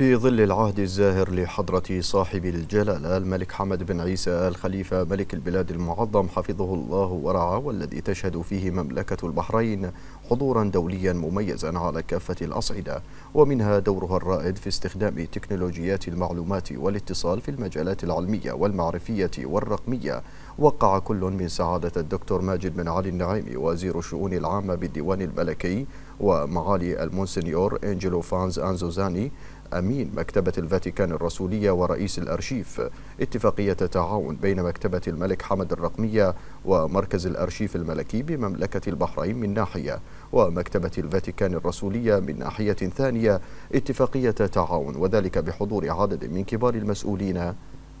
في ظل العهد الزاهر لحضرة صاحب الجلالة الملك حمد بن عيسى آل خليفة ملك البلاد المعظم حفظه الله ورعاه والذي تشهد فيه مملكة البحرين حضورا دوليا مميزا على كافة الأصعدة ومنها دورها الرائد في استخدام تكنولوجيات المعلومات والاتصال في المجالات العلمية والمعرفية والرقمية وقع كل من سعادة الدكتور ماجد بن علي النعيمي وزير الشؤون العامة بالديوان الملكي ومعالي المونسنيور أنجلو فانز أنزوزاني أمين مكتبة الفاتيكان الرسولية ورئيس الأرشيف اتفاقية تعاون بين مكتبة الملك حمد الرقمية ومركز الأرشيف الملكي بمملكة البحرين من ناحية ومكتبة الفاتيكان الرسولية من ناحية ثانية اتفاقية تعاون وذلك بحضور عدد من كبار المسؤولين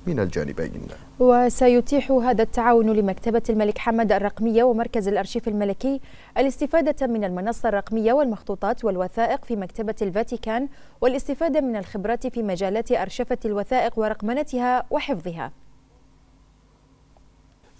من الجانبين وسيتيح هذا التعاون لمكتبة الملك حمد الرقمية ومركز الأرشيف الملكي الاستفادة من المنصة الرقمية والمخطوطات والوثائق في مكتبة الفاتيكان والاستفادة من الخبرات في مجالات أرشفة الوثائق ورقمنتها وحفظها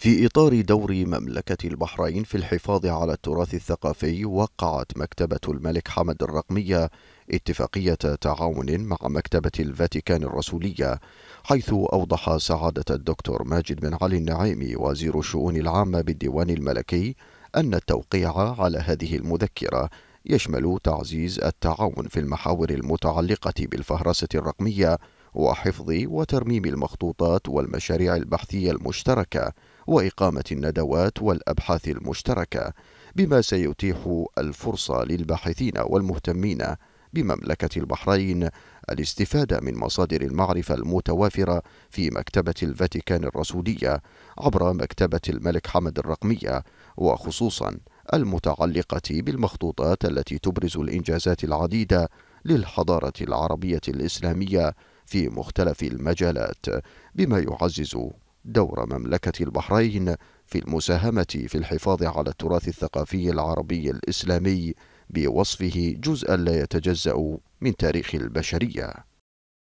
في إطار دور مملكة البحرين في الحفاظ على التراث الثقافي وقعت مكتبة الملك حمد الرقمية اتفاقية تعاون مع مكتبة الفاتيكان الرسولية حيث أوضح سعادة الدكتور ماجد بن علي النعيمي وزير الشؤون العامة بالديوان الملكي أن التوقيع على هذه المذكرة يشمل تعزيز التعاون في المحاور المتعلقة بالفهرسة الرقمية وحفظ وترميم المخطوطات والمشاريع البحثية المشتركة وإقامة الندوات والأبحاث المشتركة بما سيتيح الفرصة للباحثين والمهتمين بمملكة البحرين الاستفادة من مصادر المعرفة المتوافرة في مكتبة الفاتيكان الرسولية عبر مكتبة الملك حمد الرقمية وخصوصا المتعلقة بالمخطوطات التي تبرز الإنجازات العديدة للحضارة العربية الإسلامية في مختلف المجالات بما يعزز دور مملكة البحرين في المساهمة في الحفاظ على التراث الثقافي العربي الإسلامي بوصفه جزءا لا يتجزأ من تاريخ البشرية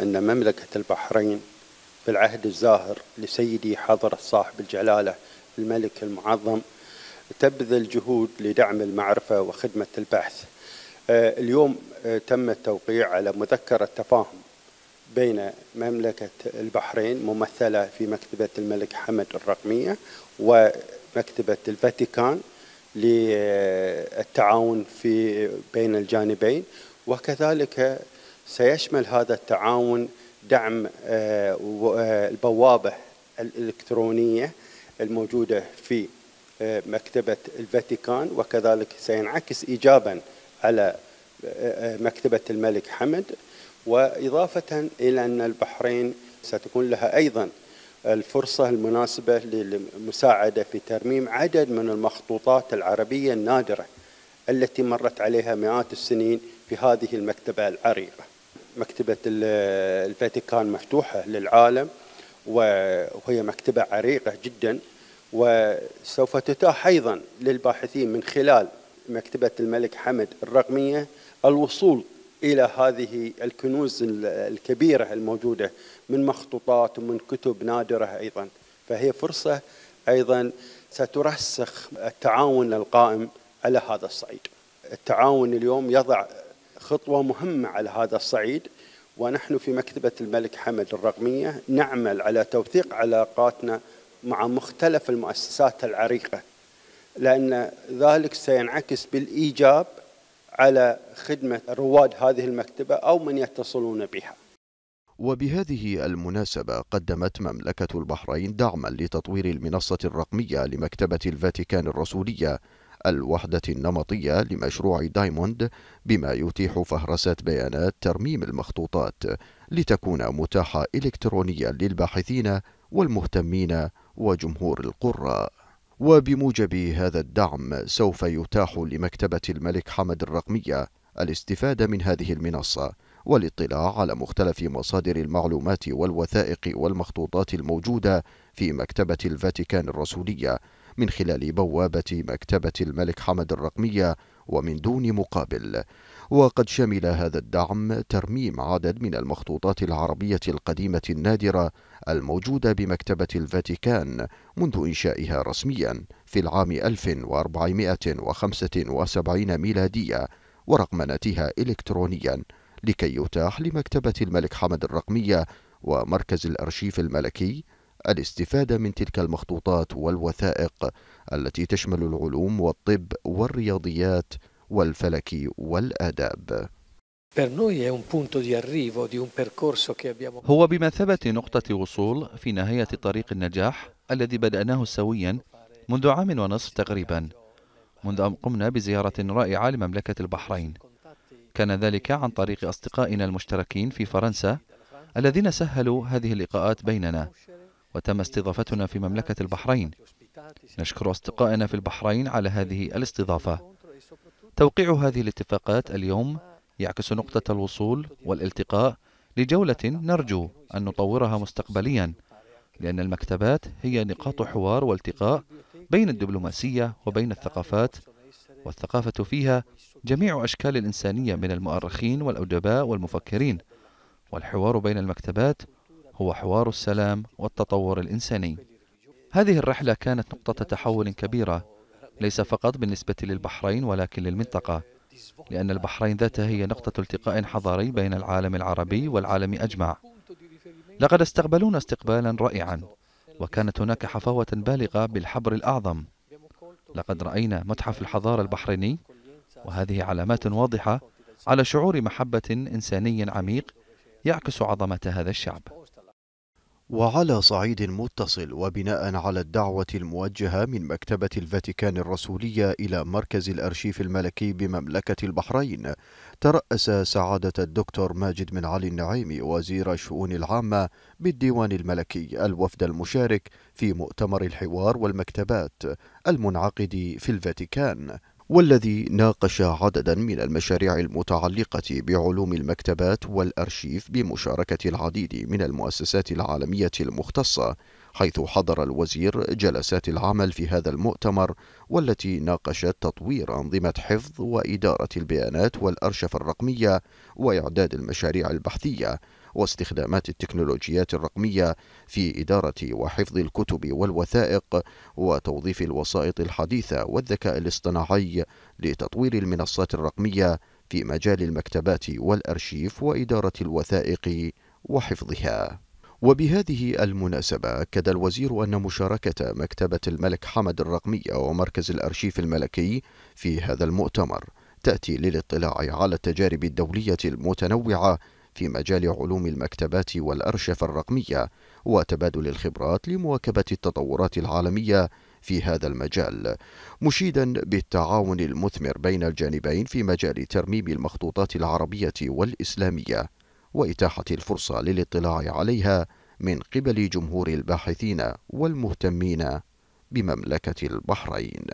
أن مملكة البحرين في العهد الزاهر لسيدي حضرة صاحب الجلالة الملك المعظم تبذل جهود لدعم المعرفة وخدمة البحث آه، اليوم آه، تم التوقيع على مذكرة تفاهم بين مملكة البحرين ممثلة في مكتبة الملك حمد الرقمية ومكتبة الفاتيكان للتعاون في بين الجانبين وكذلك سيشمل هذا التعاون دعم آه، البوابة الإلكترونية الموجودة في آه، مكتبة الفاتيكان وكذلك سينعكس إيجابا على آه، مكتبة الملك حمد وإضافة إلى أن البحرين ستكون لها أيضا الفرصة المناسبة للمساعدة في ترميم عدد من المخطوطات العربية النادرة التي مرت عليها مئات السنين في هذه المكتبة العريقة مكتبة الفاتيكان مفتوحة للعالم وهي مكتبة عريقة جدا وسوف تتاح أيضا للباحثين من خلال مكتبة الملك حمد الرقمية الوصول الى هذه الكنوز الكبيره الموجوده من مخطوطات ومن كتب نادره ايضا فهي فرصه ايضا سترسخ التعاون القائم على هذا الصعيد. التعاون اليوم يضع خطوه مهمه على هذا الصعيد ونحن في مكتبه الملك حمد الرقميه نعمل على توثيق علاقاتنا مع مختلف المؤسسات العريقه لان ذلك سينعكس بالايجاب على خدمة رواد هذه المكتبة أو من يتصلون بها وبهذه المناسبة قدمت مملكة البحرين دعما لتطوير المنصة الرقمية لمكتبة الفاتيكان الرسولية الوحدة النمطية لمشروع دايموند بما يتيح فهرسات بيانات ترميم المخطوطات لتكون متاحة إلكترونيا للباحثين والمهتمين وجمهور القراء وبموجب هذا الدعم سوف يتاح لمكتبة الملك حمد الرقمية الاستفادة من هذه المنصة والاطلاع على مختلف مصادر المعلومات والوثائق والمخطوطات الموجودة في مكتبة الفاتيكان الرسولية من خلال بوابة مكتبة الملك حمد الرقمية ومن دون مقابل وقد شمل هذا الدعم ترميم عدد من المخطوطات العربية القديمة النادرة الموجودة بمكتبة الفاتيكان منذ إنشائها رسميا في العام 1475 ميلادية ورقمنتها إلكترونيا لكي يتاح لمكتبة الملك حمد الرقمية ومركز الأرشيف الملكي الاستفادة من تلك المخطوطات والوثائق التي تشمل العلوم والطب والرياضيات والفلك والآداب. هو بمثابة نقطة وصول في نهاية طريق النجاح الذي بدأناه سويا منذ عام ونصف تقريبا منذ أن قمنا بزيارة رائعة لمملكة البحرين كان ذلك عن طريق أصدقائنا المشتركين في فرنسا الذين سهلوا هذه اللقاءات بيننا وتم استضافتنا في مملكة البحرين نشكر أصدقائنا في البحرين على هذه الاستضافة توقيع هذه الاتفاقات اليوم يعكس نقطة الوصول والالتقاء لجولة نرجو أن نطورها مستقبليا لأن المكتبات هي نقاط حوار والتقاء بين الدبلوماسية وبين الثقافات والثقافة فيها جميع أشكال الإنسانية من المؤرخين والأدباء والمفكرين والحوار بين المكتبات هو حوار السلام والتطور الإنساني هذه الرحلة كانت نقطة تحول كبيرة ليس فقط بالنسبة للبحرين ولكن للمنطقة لأن البحرين ذاتها هي نقطة التقاء حضاري بين العالم العربي والعالم أجمع لقد استقبلونا استقبالا رائعا وكانت هناك حفاوة بالغة بالحبر الأعظم لقد رأينا متحف الحضارة البحريني وهذه علامات واضحة على شعور محبة إنساني عميق يعكس عظمة هذا الشعب وعلى صعيد متصل وبناء على الدعوة الموجهة من مكتبة الفاتيكان الرسولية إلى مركز الأرشيف الملكي بمملكة البحرين ترأس سعادة الدكتور ماجد بن علي النعيمي وزير الشؤون العامة بالديوان الملكي الوفد المشارك في مؤتمر الحوار والمكتبات المنعقد في الفاتيكان والذي ناقش عددا من المشاريع المتعلقة بعلوم المكتبات والأرشيف بمشاركة العديد من المؤسسات العالمية المختصة حيث حضر الوزير جلسات العمل في هذا المؤتمر والتي ناقشت تطوير أنظمة حفظ وإدارة البيانات والأرشفة الرقمية وإعداد المشاريع البحثية واستخدامات التكنولوجيات الرقمية في إدارة وحفظ الكتب والوثائق وتوظيف الوسائط الحديثة والذكاء الاصطناعي لتطوير المنصات الرقمية في مجال المكتبات والأرشيف وإدارة الوثائق وحفظها. وبهذه المناسبة أكد الوزير أن مشاركة مكتبة الملك حمد الرقمية ومركز الأرشيف الملكي في هذا المؤتمر تأتي للاطلاع على التجارب الدولية المتنوعة في مجال علوم المكتبات والأرشفة الرقمية وتبادل الخبرات لمواكبة التطورات العالمية في هذا المجال مشيدا بالتعاون المثمر بين الجانبين في مجال ترميم المخطوطات العربية والإسلامية وإتاحة الفرصة للاطلاع عليها من قبل جمهور الباحثين والمهتمين بمملكة البحرين